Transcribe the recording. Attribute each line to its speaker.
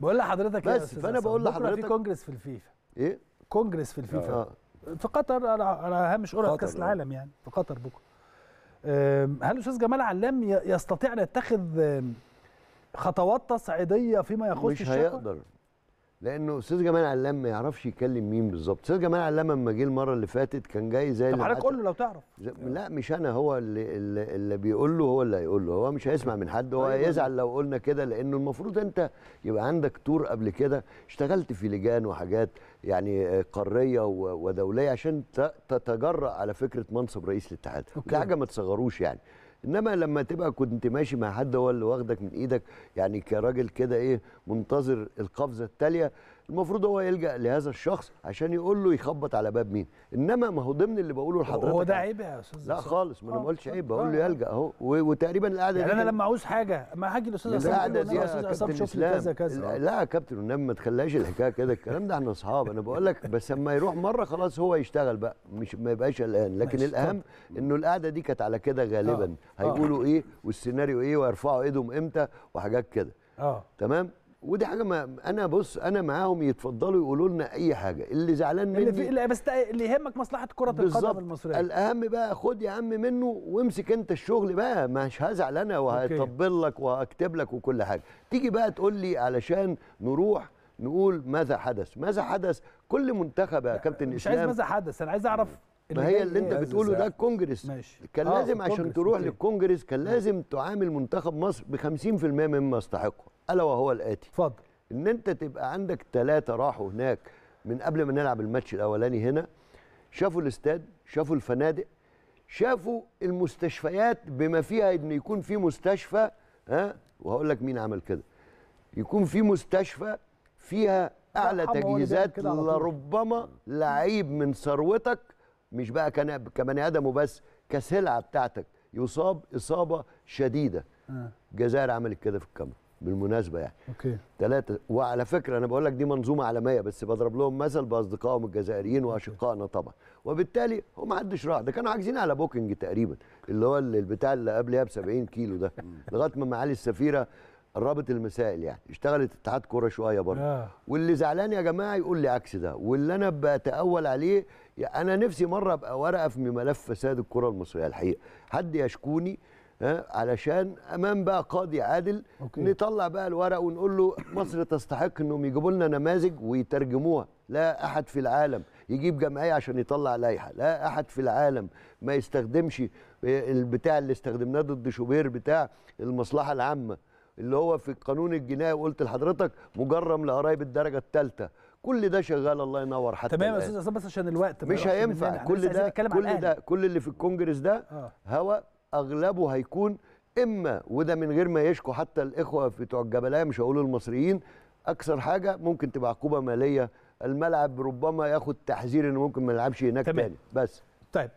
Speaker 1: بقول لحضرتك بس يا فانا بقول لحضرتك في كونجرس في الفيفا ايه كونجرس في الفيفا آه. في قطر على هامش قرعه كاس آه. العالم يعني في قطر بكره هل الاستاذ جمال علام يستطيع ان يتخذ خطوات تصعيديه فيما يخص مش هيقدر لانه استاذ جمال علام ما يعرفش يكلم مين بالظبط استاذ جمال علام لما جه المره اللي فاتت كان جاي زي طب حضرتك قول له لو تعرف لا مش انا هو اللي اللي بيقول له هو اللي هيقول له هو مش هيسمع من حد هو أيوة. هيزعل لو قلنا كده لانه المفروض انت يبقى عندك تور قبل كده اشتغلت في لجان وحاجات يعني آه، قاريه ودوليه عشان تتجرأ على فكره منصب رئيس الاتحاد ده حاجه ما تصغروش يعني انما لما تبقى كنت ماشي مع حد هو اللي واخدك من ايدك يعني كراجل كده ايه منتظر القفزه التاليه المفروض هو يلجا لهذا الشخص عشان يقول له يخبط على باب مين انما ما هو ضمن اللي بقوله لحضرتك هو ده عيب يا استاذ لا خالص ما انا ما آه، قلتش آه، عيب بقول آه. له يلجا اهو وتقريبا القعده يعني انا لما عاوز حاجه ما هاجي للاستاذ عصام القعده دي يا كابتن كذا لا يا كابتن والنبي ما تخليهاش الحكايه كده الكلام ده احنا اصحاب انا بقول لك بس اما يروح مره خلاص هو يشتغل بقى مش ما يبقاش قلقان لكن الاهم انه القعده دي كانت على كده غالبا هيقولوا ايه والسيناريو ايه ويرفعوا ايدهم امتى وحاجات كده اه تمام ودي حاجه ما انا بص انا معاهم يتفضلوا يقولوا لنا اي حاجه اللي زعلان مني اللي في اللي بس اللي يهمك مصلحه كره القدم المصريه الاهم بقى خد يا عم منه وامسك انت الشغل بقى مش هزعل انا وهطبل لك وهكتب لك وكل حاجه تيجي بقى تقول لي علشان نروح نقول ماذا حدث ماذا حدث كل منتخب يا كابتن اسلام مش عايز ماذا حدث انا عايز اعرف ما هي اللي انت بتقوله ده الكونجرس يعني. ماشي. كان آه لازم عشان تروح للكونجرس كان لازم تعامل منتخب مصر ب 50% مما يستحقه الا وهو الاتي اتفضل ان انت تبقى عندك ثلاثه راحوا هناك من قبل ما نلعب الماتش الاولاني هنا شافوا الاستاد شافوا الفنادق شافوا المستشفيات بما فيها ان يكون في مستشفى ها وهقول لك مين عمل كده يكون في مستشفى فيها اعلى تجهيزات لربما لعيب من ثروتك مش بقى كبني ادم وبس كسلعه بتاعتك يصاب اصابه شديده آه. الجزائر عملت كده في الكاميرون بالمناسبه يعني اوكي ثلاثه وعلى فكره انا بقول لك دي منظومه عالميه بس بضرب لهم مثل باصدقائهم الجزائريين واشقائنا طبعا وبالتالي هو ما حدش راح ده كانوا عاجزين على بوكينج تقريبا اللي هو البتاع اللي قبلها ب 70 كيلو ده لغايه ما معالي السفيره الرابط المسائل يعني اشتغلت اتحاد كوره شويه برضه آه. واللي زعلان يا جماعه يقول لي عكس ده واللي انا بتاول عليه انا نفسي مره ابقى ورقه في ملف فساد الكره المصريه الحقيقه حد يشكوني ها علشان امام بقى قاضي عادل أوكي. نطلع بقى الورق ونقول له مصر تستحق انهم يجيبوا لنا نماذج ويترجموها لا احد في العالم يجيب جمعيه عشان يطلع لائحه لا احد في العالم ما يستخدمش آه، البتاع اللي استخدمناه ضد شوبير بتاع المصلحه العامه اللي هو في القانون الجنائي وقلت لحضرتك مجرم لقرايب الدرجه الثالثه كل ده شغال الله ينور حتى تمام يا استاذ بس عشان الوقت مش هينفع كل ده كل ده كل اللي في الكونجرس ده آه. هوا اغلبه هيكون اما وده من غير ما يشكو حتى الاخوه بتوع الجبلايه مش هقول المصريين اكثر حاجه ممكن تبقى عقوبه ماليه الملعب ربما ياخد تحذير انه ممكن ما يلعبش هناك تاني بس طيب